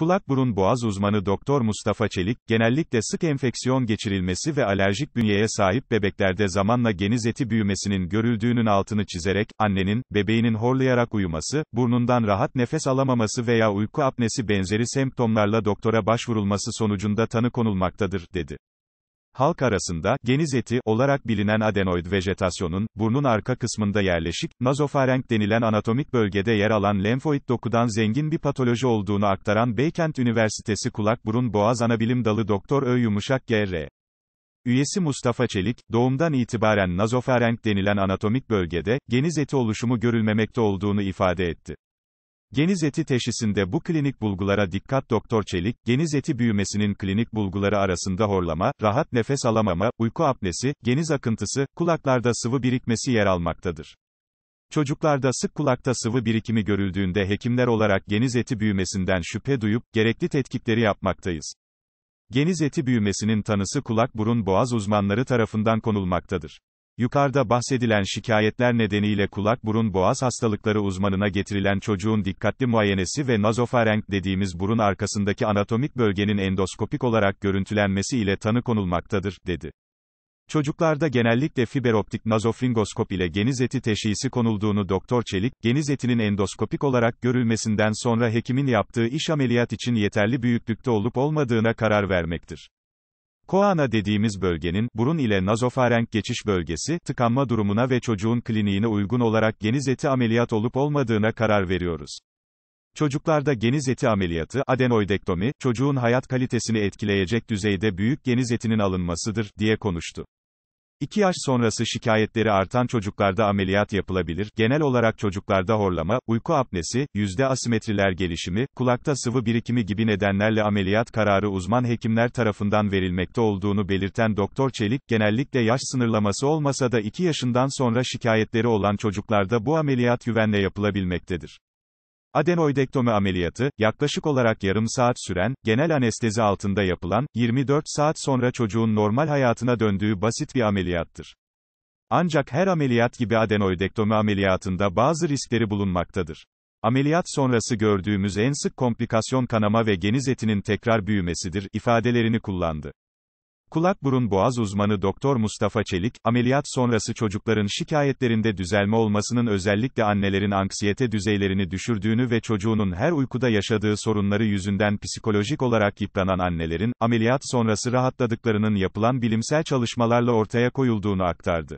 Kulak burun boğaz uzmanı Doktor Mustafa Çelik, genellikle sık enfeksiyon geçirilmesi ve alerjik bünyeye sahip bebeklerde zamanla geniz eti büyümesinin görüldüğünün altını çizerek, annenin, bebeğinin horlayarak uyuması, burnundan rahat nefes alamaması veya uyku apnesi benzeri semptomlarla doktora başvurulması sonucunda tanı konulmaktadır, dedi. Halk arasında, geniz eti olarak bilinen adenoid vejetasyonun, burnun arka kısmında yerleşik, nazofarenk denilen anatomik bölgede yer alan lenfoid dokudan zengin bir patoloji olduğunu aktaran Beykent Üniversitesi Kulak Burun Boğaz Anabilim Dalı Doktor Ö. Yumuşak G.R. Üyesi Mustafa Çelik, doğumdan itibaren nazofarenk denilen anatomik bölgede, geniz eti oluşumu görülmemekte olduğunu ifade etti. Geniz eti teşhisinde bu klinik bulgulara dikkat Doktor Çelik, geniz eti büyümesinin klinik bulguları arasında horlama, rahat nefes alamama, uyku apnesi, geniz akıntısı, kulaklarda sıvı birikmesi yer almaktadır. Çocuklarda sık kulakta sıvı birikimi görüldüğünde hekimler olarak geniz eti büyümesinden şüphe duyup gerekli tetkikleri yapmaktayız. Geniz eti büyümesinin tanısı kulak burun boğaz uzmanları tarafından konulmaktadır. Yukarıda bahsedilen şikayetler nedeniyle kulak-burun-boğaz hastalıkları uzmanına getirilen çocuğun dikkatli muayenesi ve nazofarenk dediğimiz burun arkasındaki anatomik bölgenin endoskopik olarak görüntülenmesi ile tanı konulmaktadır, dedi. Çocuklarda genellikle fiberoptik nazofringoskop ile geniz eti teşhisi konulduğunu Doktor Çelik, geniz etinin endoskopik olarak görülmesinden sonra hekimin yaptığı iş ameliyat için yeterli büyüklükte olup olmadığına karar vermektir. Koana dediğimiz bölgenin, burun ile nazofarenk geçiş bölgesi, tıkanma durumuna ve çocuğun kliniğine uygun olarak geniz eti ameliyat olup olmadığına karar veriyoruz. Çocuklarda geniz eti ameliyatı, adenoidektomi, çocuğun hayat kalitesini etkileyecek düzeyde büyük geniz etinin alınmasıdır, diye konuştu. 2 yaş sonrası şikayetleri artan çocuklarda ameliyat yapılabilir. Genel olarak çocuklarda horlama, uyku apnesi, yüzde asimetriler gelişimi, kulakta sıvı birikimi gibi nedenlerle ameliyat kararı uzman hekimler tarafından verilmekte olduğunu belirten Doktor Çelik, genellikle yaş sınırlaması olmasa da 2 yaşından sonra şikayetleri olan çocuklarda bu ameliyat güvenle yapılabilmektedir. Adenoidektomi ameliyatı, yaklaşık olarak yarım saat süren, genel anestezi altında yapılan, 24 saat sonra çocuğun normal hayatına döndüğü basit bir ameliyattır. Ancak her ameliyat gibi adenoidektomi ameliyatında bazı riskleri bulunmaktadır. Ameliyat sonrası gördüğümüz en sık komplikasyon kanama ve geniz etinin tekrar büyümesidir ifadelerini kullandı. Kulak burun boğaz uzmanı Doktor Mustafa Çelik, ameliyat sonrası çocukların şikayetlerinde düzelme olmasının özellikle annelerin anksiyete düzeylerini düşürdüğünü ve çocuğunun her uykuda yaşadığı sorunları yüzünden psikolojik olarak yıpranan annelerin, ameliyat sonrası rahatladıklarının yapılan bilimsel çalışmalarla ortaya koyulduğunu aktardı.